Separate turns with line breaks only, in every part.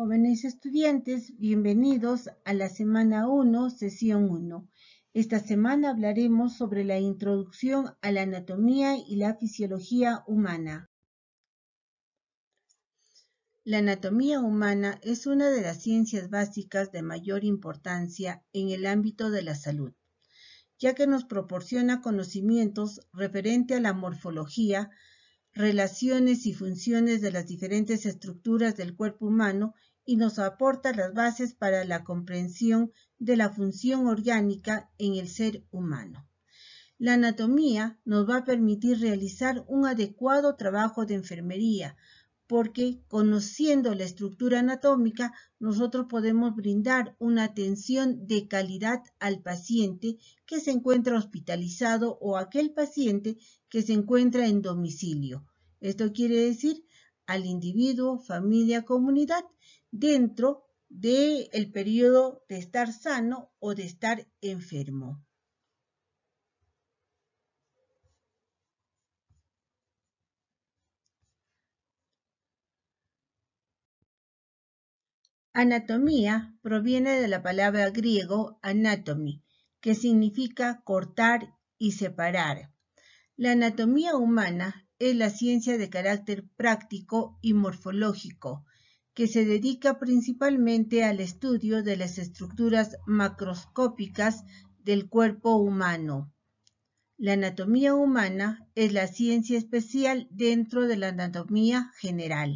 Jóvenes estudiantes, bienvenidos a la semana 1, sesión 1. Esta semana hablaremos sobre la introducción a la anatomía y la fisiología humana. La anatomía humana es una de las ciencias básicas de mayor importancia en el ámbito de la salud, ya que nos proporciona conocimientos referente a la morfología, relaciones y funciones de las diferentes estructuras del cuerpo humano y nos aporta las bases para la comprensión de la función orgánica en el ser humano. La anatomía nos va a permitir realizar un adecuado trabajo de enfermería, porque conociendo la estructura anatómica, nosotros podemos brindar una atención de calidad al paciente que se encuentra hospitalizado o aquel paciente que se encuentra en domicilio. Esto quiere decir al individuo, familia, comunidad dentro del el periodo de estar sano o de estar enfermo. Anatomía proviene de la palabra griego anatomy, que significa cortar y separar. La anatomía humana es la ciencia de carácter práctico y morfológico que se dedica principalmente al estudio de las estructuras macroscópicas del cuerpo humano. La anatomía humana es la ciencia especial dentro de la anatomía general.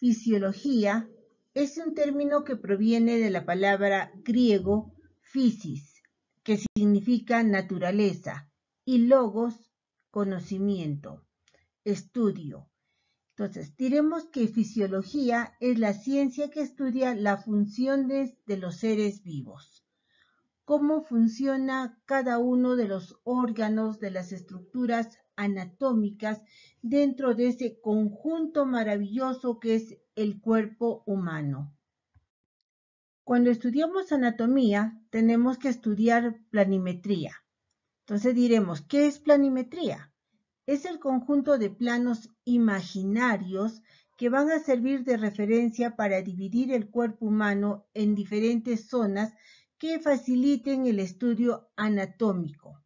Fisiología es un término que proviene de la palabra griego physis, que significa naturaleza, y logos, conocimiento, estudio. Entonces, diremos que fisiología es la ciencia que estudia las funciones de los seres vivos, cómo funciona cada uno de los órganos, de las estructuras anatómicas dentro de ese conjunto maravilloso que es el cuerpo humano. Cuando estudiamos anatomía, tenemos que estudiar planimetría. Entonces diremos, ¿qué es planimetría? es el conjunto de planos imaginarios que van a servir de referencia para dividir el cuerpo humano en diferentes zonas que faciliten el estudio anatómico.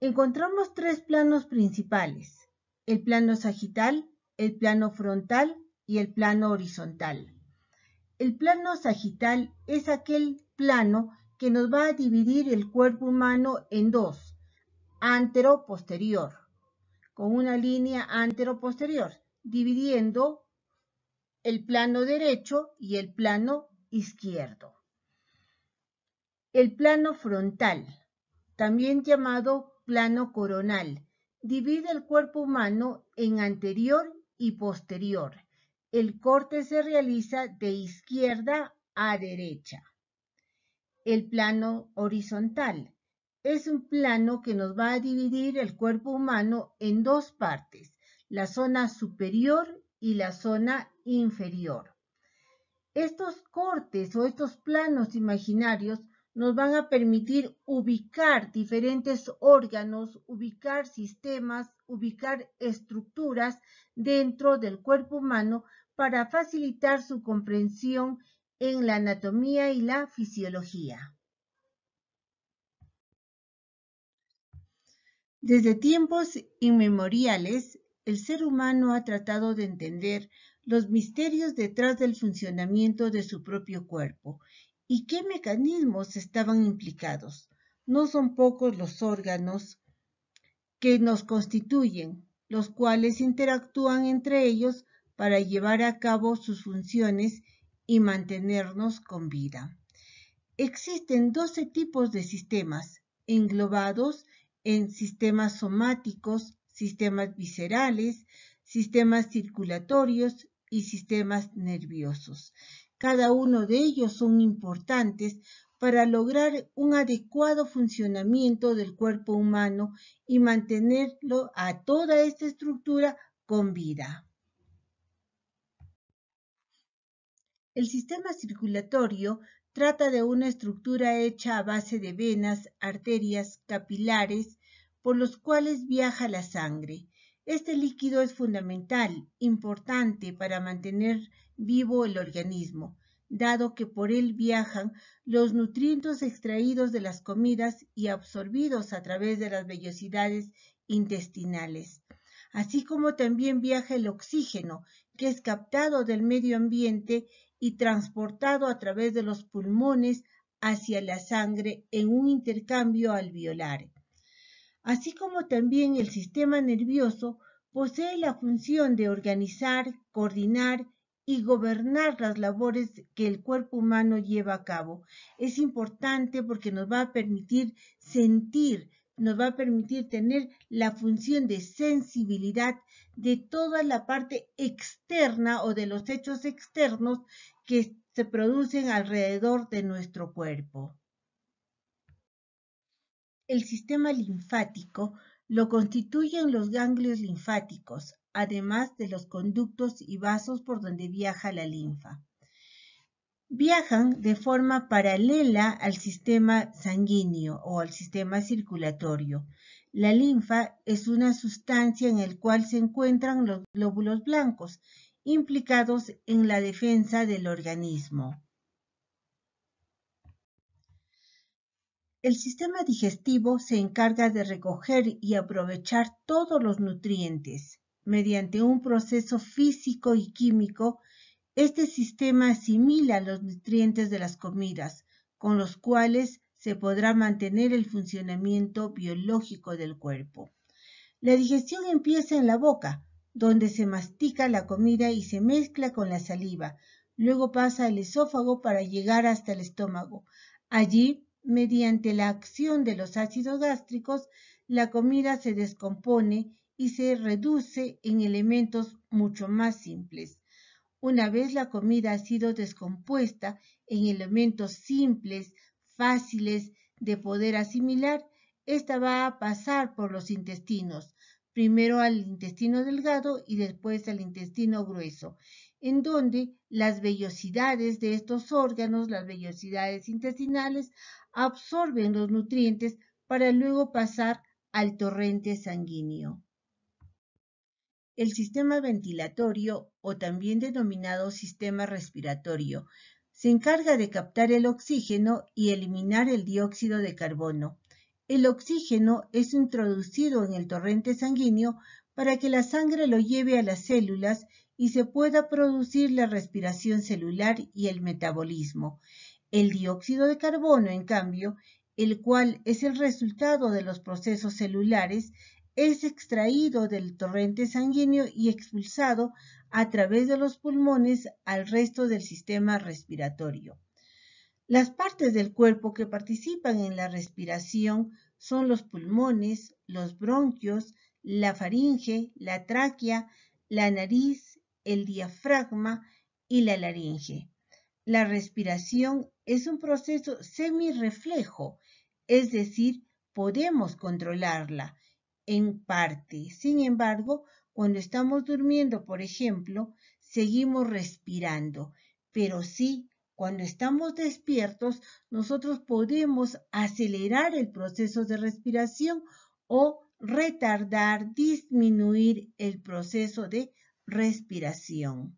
Encontramos tres planos principales, el plano sagital, el plano frontal y el plano horizontal. El plano sagital es aquel plano que nos va a dividir el cuerpo humano en dos, antero-posterior con una línea antero-posterior, dividiendo el plano derecho y el plano izquierdo. El plano frontal, también llamado plano coronal, divide el cuerpo humano en anterior y posterior. El corte se realiza de izquierda a derecha. El plano horizontal es un plano que nos va a dividir el cuerpo humano en dos partes, la zona superior y la zona inferior. Estos cortes o estos planos imaginarios nos van a permitir ubicar diferentes órganos, ubicar sistemas, ubicar estructuras dentro del cuerpo humano para facilitar su comprensión en la anatomía y la fisiología. Desde tiempos inmemoriales, el ser humano ha tratado de entender los misterios detrás del funcionamiento de su propio cuerpo y qué mecanismos estaban implicados. No son pocos los órganos que nos constituyen, los cuales interactúan entre ellos para llevar a cabo sus funciones y mantenernos con vida. Existen 12 tipos de sistemas englobados en sistemas somáticos, sistemas viscerales, sistemas circulatorios y sistemas nerviosos. Cada uno de ellos son importantes para lograr un adecuado funcionamiento del cuerpo humano y mantenerlo a toda esta estructura con vida. El sistema circulatorio trata de una estructura hecha a base de venas, arterias, capilares, por los cuales viaja la sangre. Este líquido es fundamental, importante para mantener vivo el organismo, dado que por él viajan los nutrientes extraídos de las comidas y absorbidos a través de las vellosidades intestinales, así como también viaja el oxígeno, que es captado del medio ambiente y transportado a través de los pulmones hacia la sangre en un intercambio alveolar. Así como también el sistema nervioso posee la función de organizar, coordinar y gobernar las labores que el cuerpo humano lleva a cabo. Es importante porque nos va a permitir sentir nos va a permitir tener la función de sensibilidad de toda la parte externa o de los hechos externos que se producen alrededor de nuestro cuerpo. El sistema linfático lo constituyen los ganglios linfáticos, además de los conductos y vasos por donde viaja la linfa viajan de forma paralela al sistema sanguíneo o al sistema circulatorio. La linfa es una sustancia en la cual se encuentran los glóbulos blancos implicados en la defensa del organismo. El sistema digestivo se encarga de recoger y aprovechar todos los nutrientes mediante un proceso físico y químico este sistema asimila los nutrientes de las comidas, con los cuales se podrá mantener el funcionamiento biológico del cuerpo. La digestión empieza en la boca, donde se mastica la comida y se mezcla con la saliva. Luego pasa al esófago para llegar hasta el estómago. Allí, mediante la acción de los ácidos gástricos, la comida se descompone y se reduce en elementos mucho más simples. Una vez la comida ha sido descompuesta en elementos simples, fáciles de poder asimilar, esta va a pasar por los intestinos, primero al intestino delgado y después al intestino grueso, en donde las vellosidades de estos órganos, las vellosidades intestinales, absorben los nutrientes para luego pasar al torrente sanguíneo. El sistema ventilatorio, o también denominado sistema respiratorio, se encarga de captar el oxígeno y eliminar el dióxido de carbono. El oxígeno es introducido en el torrente sanguíneo para que la sangre lo lleve a las células y se pueda producir la respiración celular y el metabolismo. El dióxido de carbono, en cambio, el cual es el resultado de los procesos celulares, es extraído del torrente sanguíneo y expulsado a través de los pulmones al resto del sistema respiratorio. Las partes del cuerpo que participan en la respiración son los pulmones, los bronquios, la faringe, la tráquea, la nariz, el diafragma y la laringe. La respiración es un proceso semirreflejo, es decir, podemos controlarla, en parte. Sin embargo, cuando estamos durmiendo, por ejemplo, seguimos respirando, pero sí, cuando estamos despiertos, nosotros podemos acelerar el proceso de respiración o retardar, disminuir el proceso de respiración.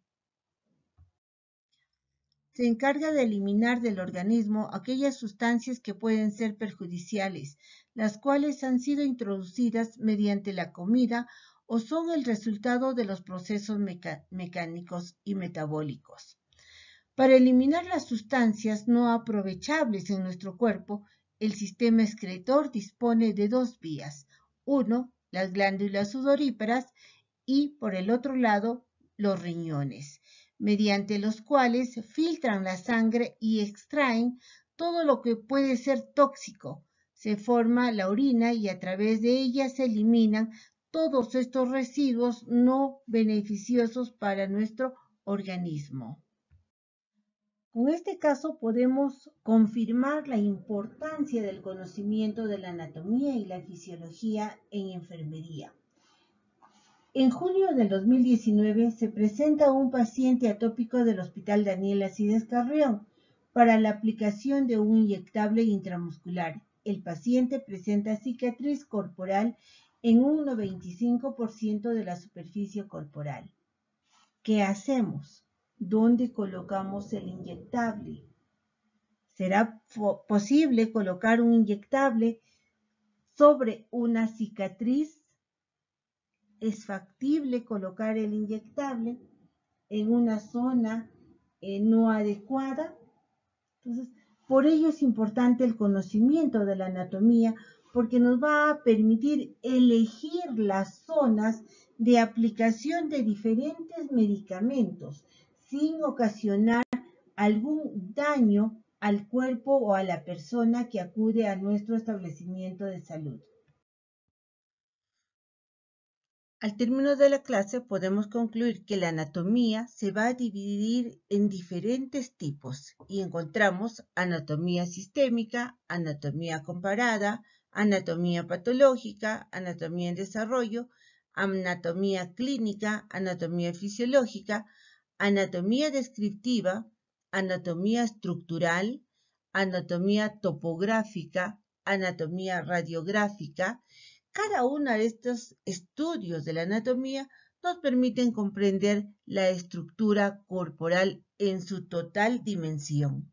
Se encarga de eliminar del organismo aquellas sustancias que pueden ser perjudiciales, las cuales han sido introducidas mediante la comida o son el resultado de los procesos mecánicos y metabólicos. Para eliminar las sustancias no aprovechables en nuestro cuerpo, el sistema excretor dispone de dos vías. Uno, las glándulas sudoríparas y, por el otro lado, los riñones, mediante los cuales filtran la sangre y extraen todo lo que puede ser tóxico, se forma la orina y a través de ella se eliminan todos estos residuos no beneficiosos para nuestro organismo. Con este caso podemos confirmar la importancia del conocimiento de la anatomía y la fisiología en enfermería. En junio del 2019 se presenta un paciente atópico del Hospital Daniel Acides Carrión para la aplicación de un inyectable intramuscular el paciente presenta cicatriz corporal en un 95% de la superficie corporal. ¿Qué hacemos? ¿Dónde colocamos el inyectable? ¿Será posible colocar un inyectable sobre una cicatriz? ¿Es factible colocar el inyectable en una zona eh, no adecuada? Entonces, por ello es importante el conocimiento de la anatomía porque nos va a permitir elegir las zonas de aplicación de diferentes medicamentos sin ocasionar algún daño al cuerpo o a la persona que acude a nuestro establecimiento de salud. Al término de la clase podemos concluir que la anatomía se va a dividir en diferentes tipos y encontramos anatomía sistémica, anatomía comparada, anatomía patológica, anatomía en desarrollo, anatomía clínica, anatomía fisiológica, anatomía descriptiva, anatomía estructural, anatomía topográfica, anatomía radiográfica cada uno de estos estudios de la anatomía nos permiten comprender la estructura corporal en su total dimensión.